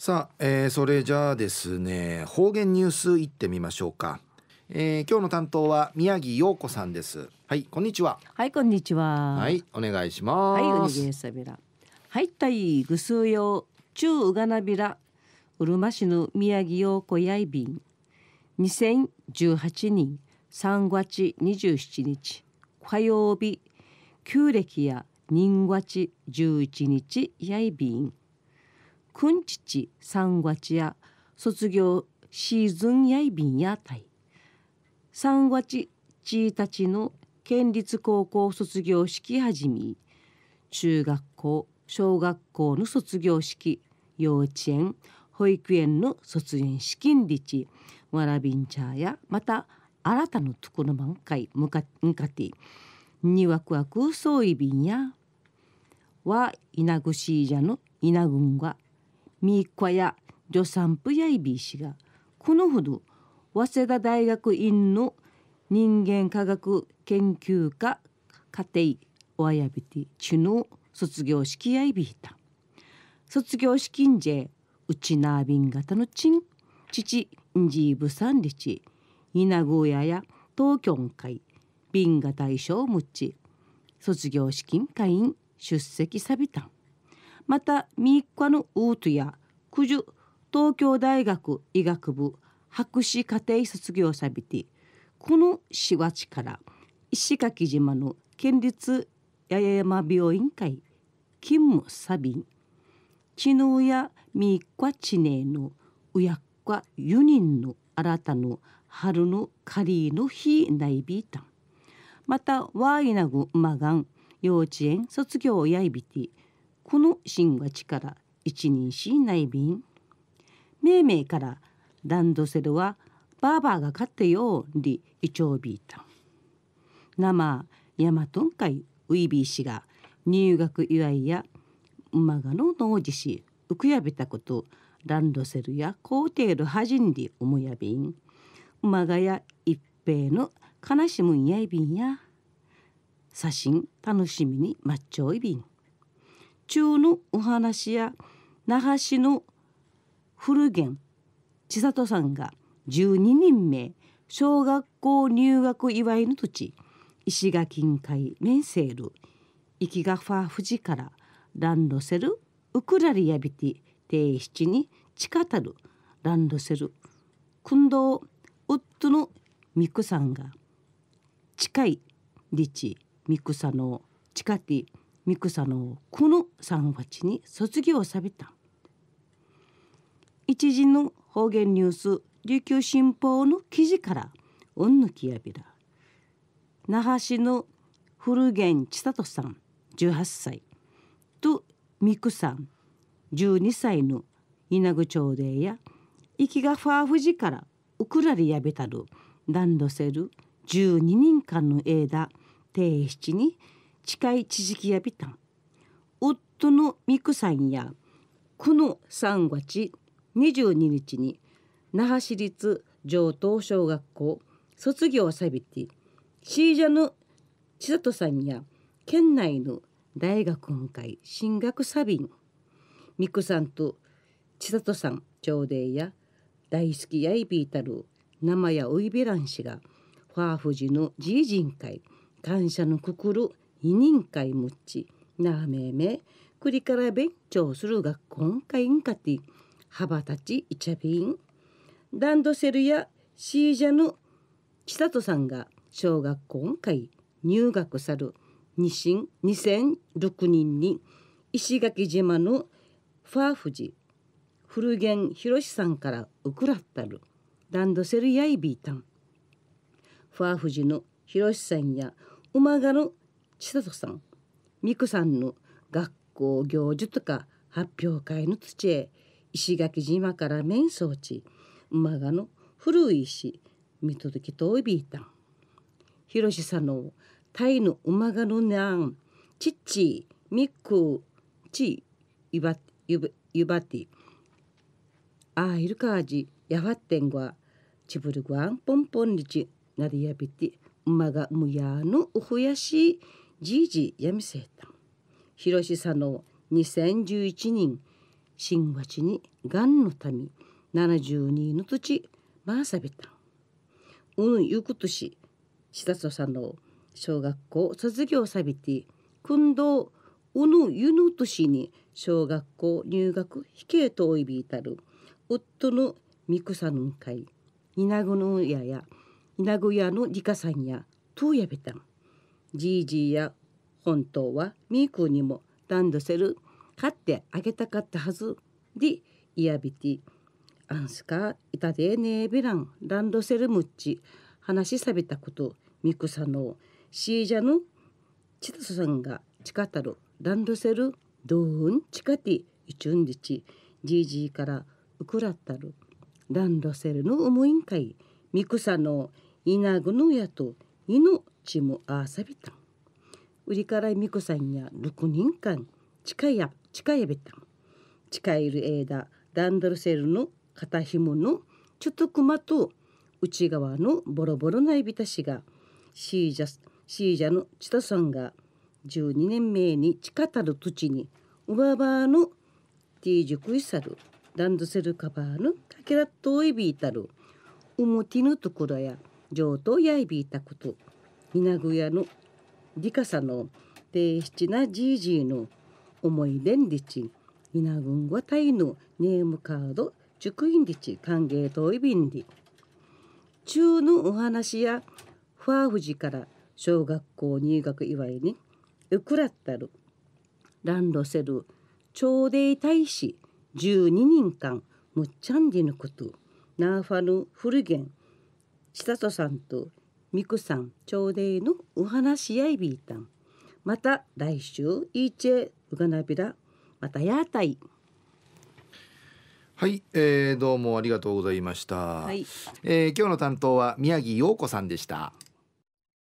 さあ、えー、それじゃあですね方言ニュースいってみましょうか、えー、今日の担当は宮城陽子さんですはいこんにちははいこんにちははいお願いしますはいおにぎりさびらはいたいぐすうちゅうがなびらうるま市の宮城陽子やいびん2018年3月27日火曜日旧暦や人月11日やいびんくんちちさんわちや卒業シーズンやいびんやたいさんわちちたちの県立高校卒業式はじみ中学校小学校の卒業式幼稚園保育園の卒園資金りちわらびんちゃやまた新たなところ満開向かってにわくわくそういびんやわいなぐしいじゃのいなぐんがみいや助産婦やいびいしがこのほど早稲田大学院の人間科学研究科家庭おやびてちの卒業式やいびいた卒業式んじうちなびん型のちん父んじいぶさんりちいなごやや東京会瓶が大賞むち卒業式会員出席さびたんまた3日のウートや九十東京大学医学部博士課程卒業さびてこの4月から石垣島の県立八重山病院会勤務サビン知能や三日知念のうやっ4人の新たの春のカリーの日ないびいたまたワイナグマガン幼稚園卒業やいびてこの新が力一人しない便命名からランドセルはバーバーが買ってよりイチョウビータ生ヤマトン会ウイビー氏が入学祝いや馬鹿の農事し浮くやびたことランドセルやコーテールはじんりおもやびん馬鹿や一平の悲しむんやいびんや写真楽しみにマっちょいびん中のお話や那覇市の古源千里さんが12人目小学校入学祝いの土地石垣近海メンセール池ヶガファ富士からランドセルウクラリアビティ定七に地下たるランドセル君藤ウッドのミクさんが近いリチミクサの地下ティミクサのこの三八に卒業さびた一時の方言ニュース琉球新報の記事からうんぬきやびら那覇市の古源千里さん18歳とミクさん12歳の稲具町でや行きがファーフジからウクラリやべたるランドセル12人間の枝定七に近い地域やビタン夫のミクさんやこの3月22日に那覇市立上等小学校卒業サビティシージャの千里さんや県内の大学本会進学サビンミクさんと千里さん朝礼や大好きやいびいたる生やおいべらんしがファーフジのじいじん会感謝のくくる委任会持ちなめめくりから勉強する学校会員かて幅立ちいちゃびン。ランドセルやシージャヌ千里さんが小学校会入学さる2006人に石垣島のファーフジ古源博さんからウクラったるランドセルやイビータン。ファーフジの博さんや馬鹿の千里さん美久さんの学校行事とか発表会の土へ石垣島から面相地馬鹿の古い石見届きとおびいたん広しさんのタイの馬鹿のなんちっちみくちゆばゆばゆばてああ、いるかあじやばってんごは、ちぶるごわんぽんぽんにちなりやびて馬がむやのおふやしじいじやみせいたんろしさの2011人新町にがんの民72の土地まあさびたんうんゆくとしさとさの小学校卒業さびて訓導うぬゆぬとしに小学校入学ひけとおいびいたる夫のみくさぬんかいいなぐのややなぐやのりかさんやとうやべたんジージーや本当はミークにもランドセル買ってあげたかったはずでいやびてィアンスカイタデーネーベランランドセルムッチ話しさびたことミクサのシージャのチトさんが近たるランドセルドーンチカティイチュンディチジージーからウクラったるランドセルの思いんかいミクサのイナグヌヤとイヌちもあさびたん。売りからみこさんや六人間近いや近いべたん。近いる枝ダンドルセルの肩紐のちょっとくまと内側のボロボロなエびたしがシージャスシージャの千田さんが十二年目に地下たる土地にう上場のティージュクイサルランドセルカバーのかけらといびいたる表のところや上等やいびいたこと稲具屋のリカさんの低七なじいじいの思い出んりち稲群ごたいのネームカード祝員りち歓迎遠いびん利中のお話やファーフジから小学校入学祝いにウクラったるランドセル朝礼大使12人間むっちゃんでぬことナーファルフルゲン千里さんとみくさん朝礼のお話し合いびいたんまた来週イーチェうがなびラまたやーたいはい、えー、どうもありがとうございました、はいえー、今日の担当は宮城陽子さんでした